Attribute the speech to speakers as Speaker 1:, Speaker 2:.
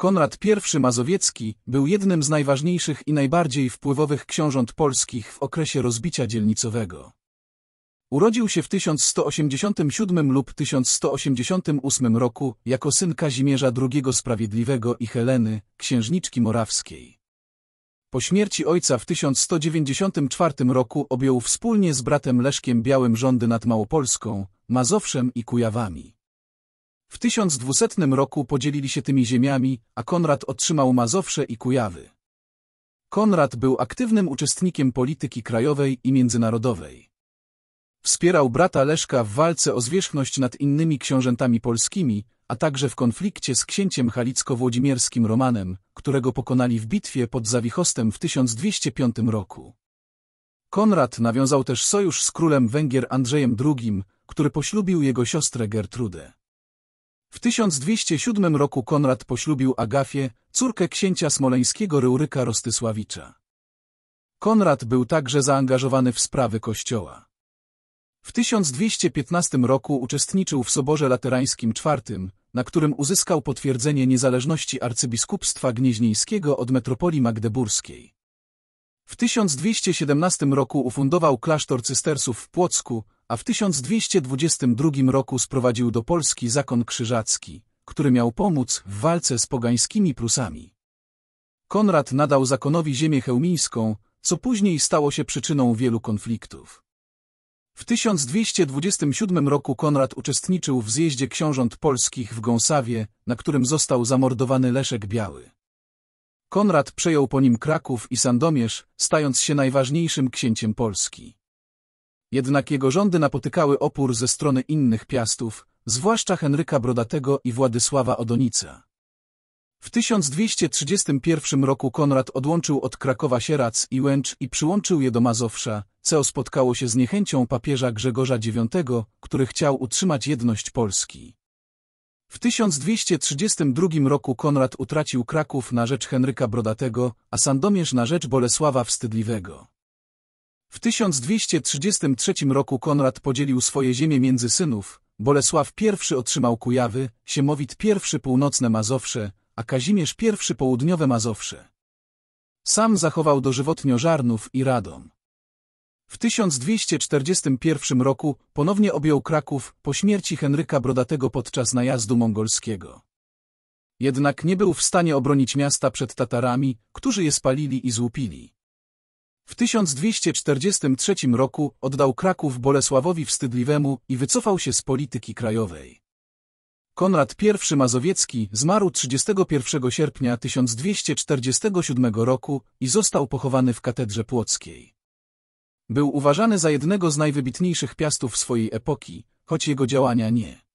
Speaker 1: Konrad I Mazowiecki był jednym z najważniejszych i najbardziej wpływowych książąt polskich w okresie rozbicia dzielnicowego. Urodził się w 1187 lub 1188 roku jako syn Kazimierza II Sprawiedliwego i Heleny, księżniczki morawskiej. Po śmierci ojca w 1194 roku objął wspólnie z bratem Leszkiem Białym rządy nad Małopolską, Mazowszem i Kujawami. W 1200 roku podzielili się tymi ziemiami, a Konrad otrzymał Mazowsze i Kujawy. Konrad był aktywnym uczestnikiem polityki krajowej i międzynarodowej. Wspierał brata Leszka w walce o zwierzchność nad innymi książętami polskimi, a także w konflikcie z księciem halicko-włodzimierskim Romanem, którego pokonali w bitwie pod Zawichostem w 1205 roku. Konrad nawiązał też sojusz z królem Węgier Andrzejem II, który poślubił jego siostrę Gertrudę. W 1207 roku Konrad poślubił Agafię, córkę księcia smoleńskiego Ryuryka Rostysławicza. Konrad był także zaangażowany w sprawy kościoła. W 1215 roku uczestniczył w Soborze Laterańskim IV, na którym uzyskał potwierdzenie niezależności arcybiskupstwa gnieźnieńskiego od metropolii magdeburskiej. W 1217 roku ufundował klasztor cystersów w Płocku, a w 1222 roku sprowadził do Polski zakon krzyżacki, który miał pomóc w walce z pogańskimi Prusami. Konrad nadał zakonowi ziemię chełmińską, co później stało się przyczyną wielu konfliktów. W 1227 roku Konrad uczestniczył w zjeździe książąt polskich w Gąsawie, na którym został zamordowany Leszek Biały. Konrad przejął po nim Kraków i Sandomierz, stając się najważniejszym księciem Polski. Jednak jego rządy napotykały opór ze strony innych piastów, zwłaszcza Henryka Brodatego i Władysława Odonica. W 1231 roku Konrad odłączył od Krakowa Sierac i Łęcz i przyłączył je do Mazowsza, co spotkało się z niechęcią papieża Grzegorza IX, który chciał utrzymać jedność Polski. W 1232 roku Konrad utracił Kraków na rzecz Henryka Brodatego, a Sandomierz na rzecz Bolesława Wstydliwego. W 1233 roku Konrad podzielił swoje ziemie między synów, Bolesław I otrzymał Kujawy, Siemowit I północne Mazowsze, a Kazimierz I południowe Mazowsze. Sam zachował dożywotnio Żarnów i Radom. W 1241 roku ponownie objął Kraków po śmierci Henryka Brodatego podczas najazdu mongolskiego. Jednak nie był w stanie obronić miasta przed Tatarami, którzy je spalili i złupili. W 1243 roku oddał Kraków Bolesławowi Wstydliwemu i wycofał się z polityki krajowej. Konrad I Mazowiecki zmarł 31 sierpnia 1247 roku i został pochowany w katedrze płockiej. Był uważany za jednego z najwybitniejszych piastów swojej epoki, choć jego działania nie